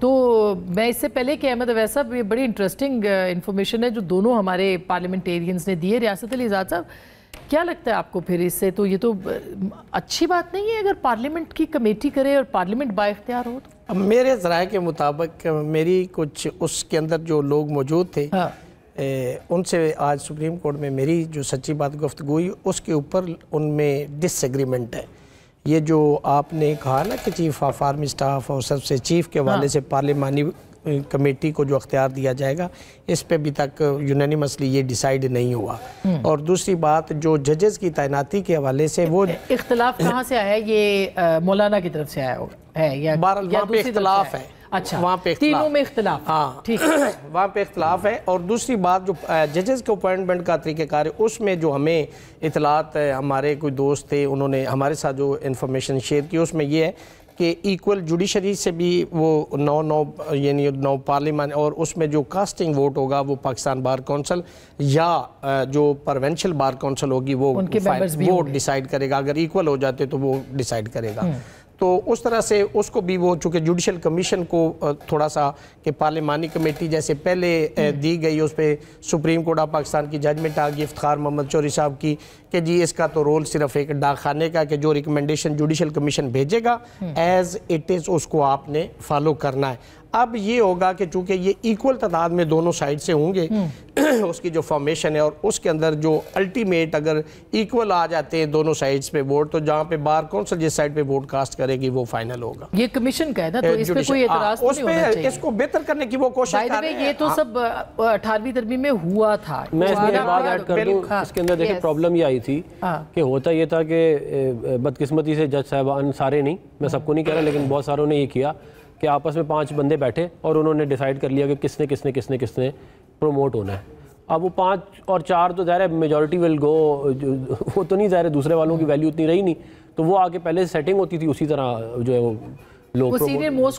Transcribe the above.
तो मैं इससे पहले कि अहमद अवैस साहब ये बड़ी इंटरेस्टिंग इन्फॉर्मेशन uh, है जो दोनों हमारे पार्लियामेंटेरियंस ने दिए रियासत अली आजाद साहब क्या लगता है आपको फिर इससे तो ये तो uh, अच्छी बात नहीं है अगर पार्लियामेंट की कमेटी करे और पार्लियामेंट बाख्तियार हो तो मेरे जराए के मुताबिक uh, मेरी कुछ उसके अंदर जो लोग मौजूद थे हाँ। ए, उनसे आज सुप्रीम कोर्ट में मेरी जो सच्ची बात गुफ्त हुई उसके ऊपर उनमें डिसएग्रीमेंट है ये जो आपने कहा ना कि चीफ ऑफ आर्मी स्टाफ और सबसे चीफ के वाले हाँ। से पार्लियमानी कमेटी को जो अख्तियार दिया जाएगा इस पे अभी तक यूनानिमसली ये डिसाइड नहीं हुआ हम्म। और दूसरी बात जो जजेस की तैनाती के हवाले से वो इख्तलाफ कहाँ से आया है ये मौलाना की तरफ से आया है या या पे इख्तलाफ है अच्छा वहाँ पे तीनों में इख्तलाफ हाँ ठीक वहाँ पे इख्तलाफ है और दूसरी बात जो जजेस के अपॉइंटमेंट का तरीकेकार है उसमें जो हमें इतलात हमारे कोई दोस्त थे उन्होंने हमारे साथ जो इन्फॉर्मेशन शेयर की उसमें ये है कि इक्वल जुडिशरी से भी वो नौ नौ यानी नौ पार्लियामान और उसमें जो कास्टिंग वोट होगा वो पाकिस्तान बार काउंसिल या जो प्रोवेंशल बार काउंसिल होगी वो वोट डिसाइड करेगा अगर इक्वल हो जाते तो वो डिसाइड करेगा हम्म। तो उस तरह से उसको भी वो चूँकि जुडिशल कमीशन को थोड़ा सा कि पार्लिमानी कमेटी जैसे पहले हम्म। दी गई उस पर सुप्रीम कोर्ट ऑफ पाकिस्तान की जजमेंट आ गई इफ्तार मोहम्मद चौरी साहब की कि जी इसका तो रोल सिर्फ एक डाक खाने का कि जो रिकमेंडेशन जुडिशल कमीशन भेजेगा एज इट इज़ उसको आपने फॉलो करना है अब ये होगा कि चूंकि ये इक्वल तादाद में दोनों साइड से होंगे हम्म। उसकी जो फॉर्मेशन है और उसके अंदर जो अल्टीमेट अगर इक्वल आ जाते हैं दोनों साइड्स पे वोट तो जहाँ पे बार कौंसिल जिस साइड पे वोट कास्ट करेगी वो फाइनल होगा ये कमीशन का है ना तो eh, इस पे कोई एतराज हाँ, तो नहीं होना चाहिए इसको बेहतर करने की वो कोशिश कर रहे ये तो हाँ। सब अठारहवीं तरमीम में हुआ था मैं इसमें इसके अंदर देखिए प्रॉब्लम ये आई थी हाँ। कि होता ये था कि बदकिस्मती से जज साहबान सारे नहीं मैं सबको नहीं कह रहा लेकिन बहुत सारों ने ये किया कि आपस में पांच बंदे बैठे और उन्होंने डिसाइड कर लिया कि किसने किसने किसने किसने प्रोमोट होना है अब वो पाँच और चार तो ज़ाहिर है मेजोरिटी विल गो वो तो नहीं ज़ाहिर है दूसरे वालों की वैल्यू उतनी रही नहीं तो वो आगे पहले सेटिंग होती थी उसी तरह जो है वो लोग